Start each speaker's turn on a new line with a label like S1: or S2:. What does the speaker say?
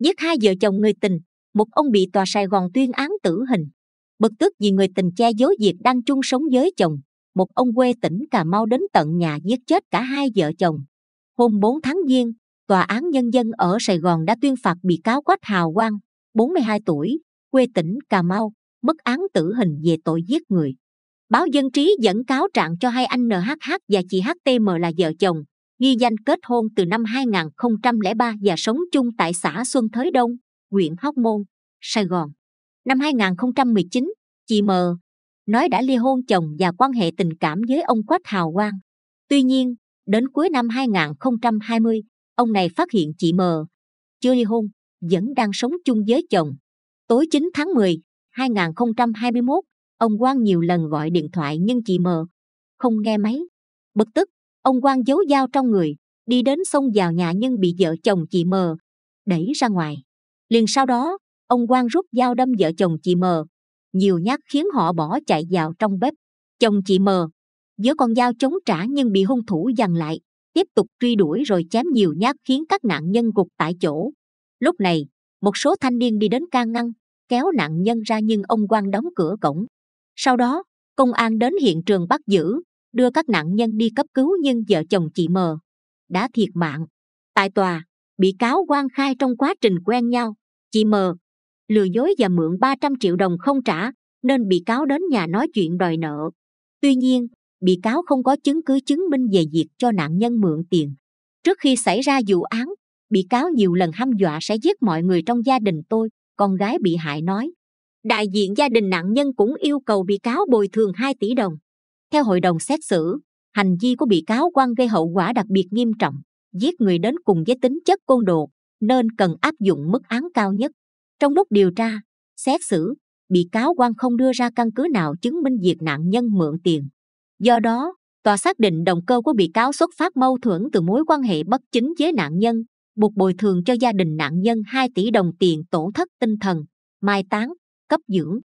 S1: giết hai vợ chồng người tình một ông bị tòa sài gòn tuyên án tử hình bực tức vì người tình che giấu việc đang chung sống với chồng một ông quê tỉnh cà mau đến tận nhà giết chết cả hai vợ chồng hôm 4 tháng giêng tòa án nhân dân ở sài gòn đã tuyên phạt bị cáo quách hào quang 42 tuổi quê tỉnh cà mau mất án tử hình về tội giết người báo dân trí dẫn cáo trạng cho hai anh nhh và chị htm là vợ chồng ghi danh kết hôn từ năm 2003 và sống chung tại xã Xuân Thới Đông, huyện Hóc Môn, Sài Gòn. Năm 2019, chị M nói đã ly hôn chồng và quan hệ tình cảm với ông Quách Hào Quang. Tuy nhiên, đến cuối năm 2020, ông này phát hiện chị M chưa ly hôn, vẫn đang sống chung với chồng. Tối 9 tháng 10, 2021, ông Quang nhiều lần gọi điện thoại nhưng chị M không nghe máy. Bực tức, ông quang giấu dao trong người đi đến xông vào nhà nhưng bị vợ chồng chị mờ đẩy ra ngoài liền sau đó ông quang rút dao đâm vợ chồng chị mờ nhiều nhát khiến họ bỏ chạy vào trong bếp chồng chị mờ với con dao chống trả nhưng bị hung thủ giằng lại tiếp tục truy đuổi rồi chém nhiều nhát khiến các nạn nhân gục tại chỗ lúc này một số thanh niên đi đến can ngăn kéo nạn nhân ra nhưng ông quang đóng cửa cổng sau đó công an đến hiện trường bắt giữ đưa các nạn nhân đi cấp cứu nhưng vợ chồng chị Mờ đã thiệt mạng. Tại tòa, bị cáo quan khai trong quá trình quen nhau, chị Mờ lừa dối và mượn 300 triệu đồng không trả nên bị cáo đến nhà nói chuyện đòi nợ. Tuy nhiên, bị cáo không có chứng cứ chứng minh về việc cho nạn nhân mượn tiền. Trước khi xảy ra vụ án, bị cáo nhiều lần hăm dọa sẽ giết mọi người trong gia đình tôi, con gái bị hại nói. Đại diện gia đình nạn nhân cũng yêu cầu bị cáo bồi thường 2 tỷ đồng. Theo hội đồng xét xử, hành vi của bị cáo quan gây hậu quả đặc biệt nghiêm trọng, giết người đến cùng với tính chất côn đồ, nên cần áp dụng mức án cao nhất. Trong lúc điều tra, xét xử, bị cáo quan không đưa ra căn cứ nào chứng minh việc nạn nhân mượn tiền. Do đó, tòa xác định động cơ của bị cáo xuất phát mâu thuẫn từ mối quan hệ bất chính với nạn nhân, buộc bồi thường cho gia đình nạn nhân 2 tỷ đồng tiền tổn thất tinh thần, mai táng, cấp dưỡng.